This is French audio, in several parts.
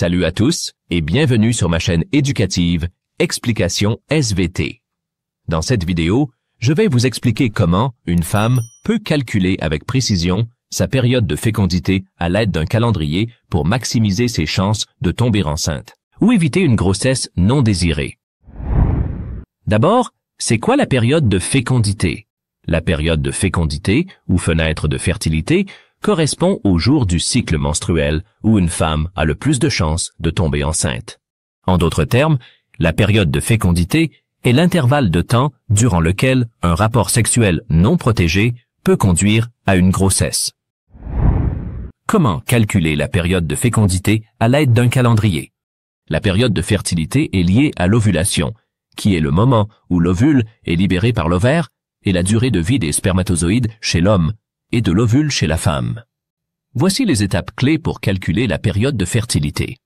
Salut à tous et bienvenue sur ma chaîne éducative Explication SVT. Dans cette vidéo, je vais vous expliquer comment une femme peut calculer avec précision sa période de fécondité à l'aide d'un calendrier pour maximiser ses chances de tomber enceinte ou éviter une grossesse non désirée. D'abord, c'est quoi la période de fécondité? La période de fécondité, ou fenêtre de fertilité, correspond au jour du cycle menstruel où une femme a le plus de chances de tomber enceinte. En d'autres termes, la période de fécondité est l'intervalle de temps durant lequel un rapport sexuel non protégé peut conduire à une grossesse. Comment calculer la période de fécondité à l'aide d'un calendrier La période de fertilité est liée à l'ovulation, qui est le moment où l'ovule est libéré par l'ovaire, et la durée de vie des spermatozoïdes chez l'homme, et de l'ovule chez la femme. Voici les étapes clés pour calculer la période de fertilité.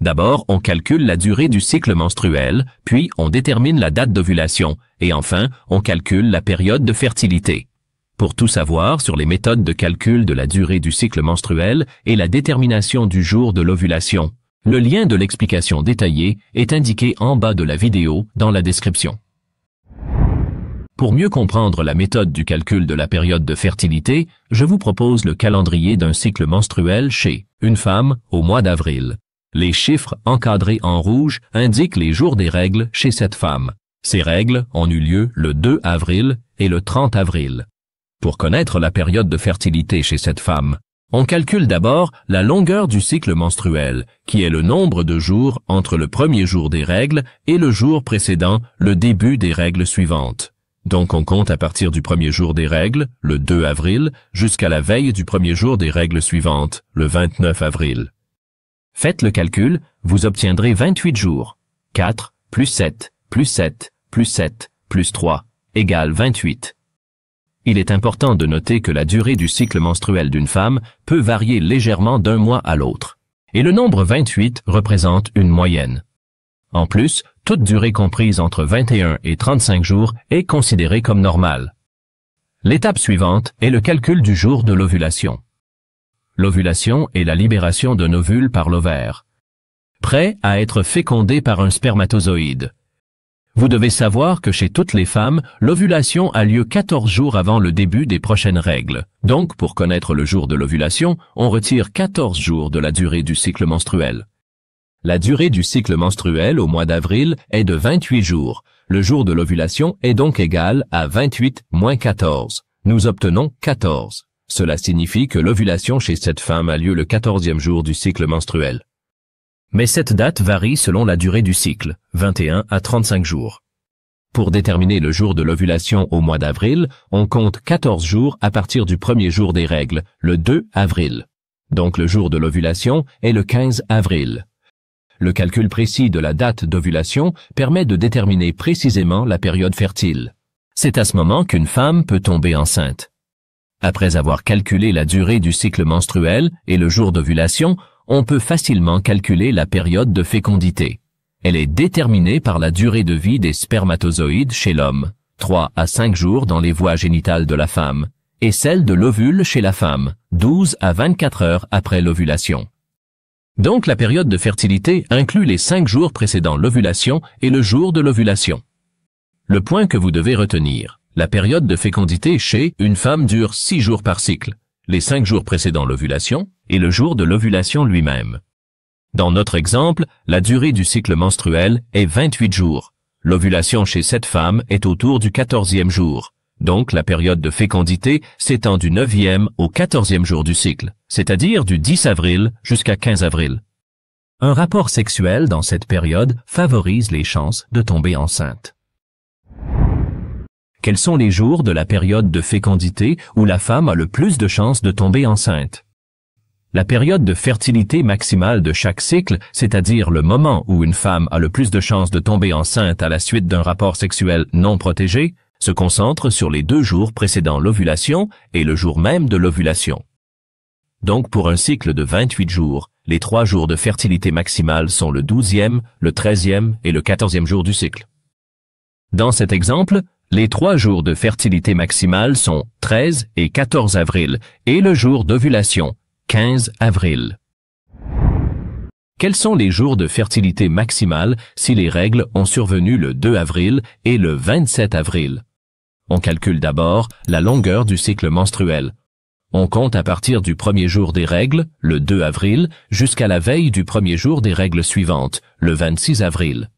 D'abord, on calcule la durée du cycle menstruel, puis on détermine la date d'ovulation, et enfin, on calcule la période de fertilité. Pour tout savoir sur les méthodes de calcul de la durée du cycle menstruel et la détermination du jour de l'ovulation, le lien de l'explication détaillée est indiqué en bas de la vidéo dans la description. Pour mieux comprendre la méthode du calcul de la période de fertilité, je vous propose le calendrier d'un cycle menstruel chez une femme au mois d'avril. Les chiffres encadrés en rouge indiquent les jours des règles chez cette femme. Ces règles ont eu lieu le 2 avril et le 30 avril. Pour connaître la période de fertilité chez cette femme, on calcule d'abord la longueur du cycle menstruel, qui est le nombre de jours entre le premier jour des règles et le jour précédent le début des règles suivantes. Donc on compte à partir du premier jour des règles, le 2 avril, jusqu'à la veille du premier jour des règles suivantes, le 29 avril. Faites le calcul, vous obtiendrez 28 jours. 4, plus 7, plus 7, plus 7, plus 3, égale 28. Il est important de noter que la durée du cycle menstruel d'une femme peut varier légèrement d'un mois à l'autre, et le nombre 28 représente une moyenne. En plus, toute durée comprise entre 21 et 35 jours est considérée comme normale. L'étape suivante est le calcul du jour de l'ovulation. L'ovulation est la libération d'un ovule par l'ovaire, prêt à être fécondé par un spermatozoïde. Vous devez savoir que chez toutes les femmes, l'ovulation a lieu 14 jours avant le début des prochaines règles. Donc, pour connaître le jour de l'ovulation, on retire 14 jours de la durée du cycle menstruel. La durée du cycle menstruel au mois d'avril est de 28 jours. Le jour de l'ovulation est donc égal à 28 moins 14. Nous obtenons 14. Cela signifie que l'ovulation chez cette femme a lieu le 14e jour du cycle menstruel. Mais cette date varie selon la durée du cycle, 21 à 35 jours. Pour déterminer le jour de l'ovulation au mois d'avril, on compte 14 jours à partir du premier jour des règles, le 2 avril. Donc le jour de l'ovulation est le 15 avril. Le calcul précis de la date d'ovulation permet de déterminer précisément la période fertile. C'est à ce moment qu'une femme peut tomber enceinte. Après avoir calculé la durée du cycle menstruel et le jour d'ovulation, on peut facilement calculer la période de fécondité. Elle est déterminée par la durée de vie des spermatozoïdes chez l'homme, 3 à 5 jours dans les voies génitales de la femme, et celle de l'ovule chez la femme, 12 à 24 heures après l'ovulation. Donc la période de fertilité inclut les cinq jours précédant l'ovulation et le jour de l'ovulation. Le point que vous devez retenir, la période de fécondité chez une femme dure six jours par cycle, les cinq jours précédant l'ovulation et le jour de l'ovulation lui-même. Dans notre exemple, la durée du cycle menstruel est 28 jours. L'ovulation chez cette femme est autour du 14e jour. Donc la période de fécondité s'étend du 9e au 14e jour du cycle, c'est-à-dire du 10 avril jusqu'à 15 avril. Un rapport sexuel dans cette période favorise les chances de tomber enceinte. Quels sont les jours de la période de fécondité où la femme a le plus de chances de tomber enceinte La période de fertilité maximale de chaque cycle, c'est-à-dire le moment où une femme a le plus de chances de tomber enceinte à la suite d'un rapport sexuel non protégé, se concentre sur les deux jours précédant l'ovulation et le jour même de l'ovulation. Donc pour un cycle de 28 jours, les trois jours de fertilité maximale sont le 12e, le 13e et le 14e jour du cycle. Dans cet exemple, les trois jours de fertilité maximale sont 13 et 14 avril et le jour d'ovulation, 15 avril. Quels sont les jours de fertilité maximale si les règles ont survenu le 2 avril et le 27 avril? On calcule d'abord la longueur du cycle menstruel. On compte à partir du premier jour des règles, le 2 avril, jusqu'à la veille du premier jour des règles suivantes, le 26 avril.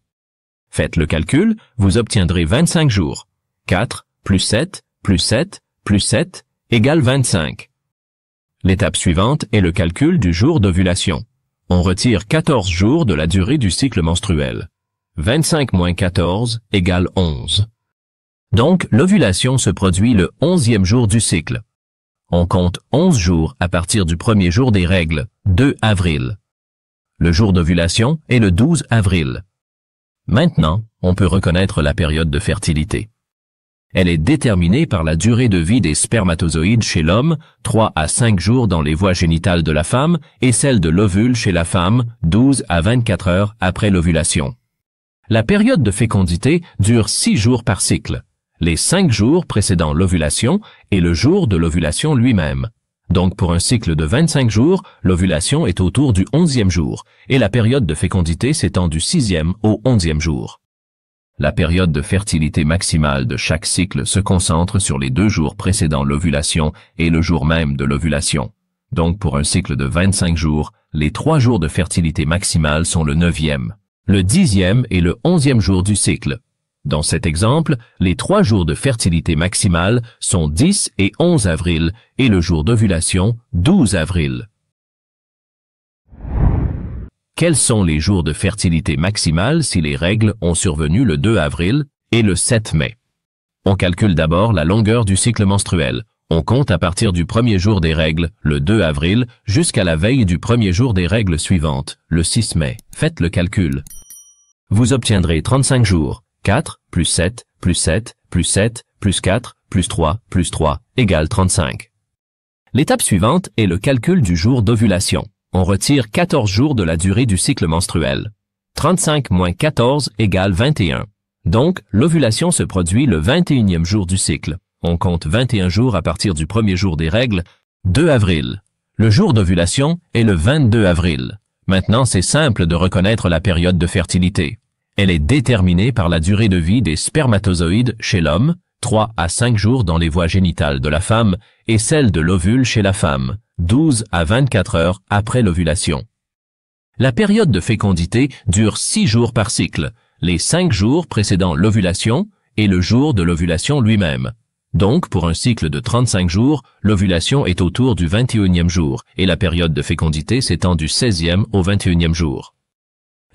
Faites le calcul, vous obtiendrez 25 jours. 4 plus 7 plus 7 plus 7 égale 25. L'étape suivante est le calcul du jour d'ovulation. On retire 14 jours de la durée du cycle menstruel. 25 moins 14 égale 11. Donc, l'ovulation se produit le onzième jour du cycle. On compte 11 jours à partir du premier jour des règles, 2 avril. Le jour d'ovulation est le 12 avril. Maintenant, on peut reconnaître la période de fertilité. Elle est déterminée par la durée de vie des spermatozoïdes chez l'homme, 3 à 5 jours dans les voies génitales de la femme, et celle de l'ovule chez la femme, 12 à 24 heures après l'ovulation. La période de fécondité dure 6 jours par cycle les cinq jours précédant l'ovulation et le jour de l'ovulation lui-même. Donc pour un cycle de 25 jours, l'ovulation est autour du 11e jour, et la période de fécondité s'étend du 6e au 11e jour. La période de fertilité maximale de chaque cycle se concentre sur les deux jours précédant l'ovulation et le jour même de l'ovulation. Donc pour un cycle de 25 jours, les trois jours de fertilité maximale sont le 9e, le 10e et le 11e jour du cycle, dans cet exemple, les trois jours de fertilité maximale sont 10 et 11 avril et le jour d'ovulation 12 avril. Quels sont les jours de fertilité maximale si les règles ont survenu le 2 avril et le 7 mai? On calcule d'abord la longueur du cycle menstruel. On compte à partir du premier jour des règles, le 2 avril, jusqu'à la veille du premier jour des règles suivantes, le 6 mai. Faites le calcul. Vous obtiendrez 35 jours. 4 plus 7 plus 7 plus 7 plus 4 plus 3 plus 3 égale 35. L'étape suivante est le calcul du jour d'ovulation. On retire 14 jours de la durée du cycle menstruel. 35 moins 14 égale 21. Donc, l'ovulation se produit le 21e jour du cycle. On compte 21 jours à partir du premier jour des règles, 2 avril. Le jour d'ovulation est le 22 avril. Maintenant, c'est simple de reconnaître la période de fertilité. Elle est déterminée par la durée de vie des spermatozoïdes chez l'homme, 3 à 5 jours dans les voies génitales de la femme, et celle de l'ovule chez la femme, 12 à 24 heures après l'ovulation. La période de fécondité dure 6 jours par cycle, les 5 jours précédant l'ovulation et le jour de l'ovulation lui-même. Donc, pour un cycle de 35 jours, l'ovulation est autour du 21e jour et la période de fécondité s'étend du 16e au 21e jour.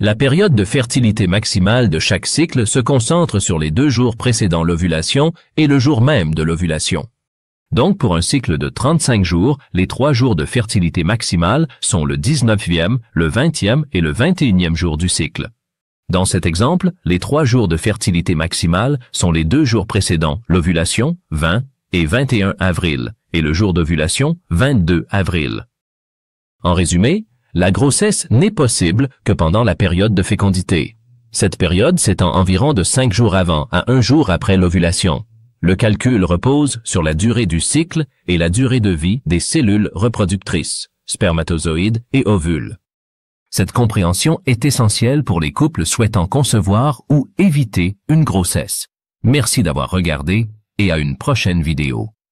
La période de fertilité maximale de chaque cycle se concentre sur les deux jours précédant l'ovulation et le jour même de l'ovulation. Donc pour un cycle de 35 jours, les trois jours de fertilité maximale sont le 19e, le 20e et le 21e jour du cycle. Dans cet exemple, les trois jours de fertilité maximale sont les deux jours précédents l'ovulation, 20 et 21 avril, et le jour d'ovulation, 22 avril. En résumé, la grossesse n'est possible que pendant la période de fécondité. Cette période s'étend environ de 5 jours avant à 1 jour après l'ovulation. Le calcul repose sur la durée du cycle et la durée de vie des cellules reproductrices, spermatozoïdes et ovules. Cette compréhension est essentielle pour les couples souhaitant concevoir ou éviter une grossesse. Merci d'avoir regardé et à une prochaine vidéo.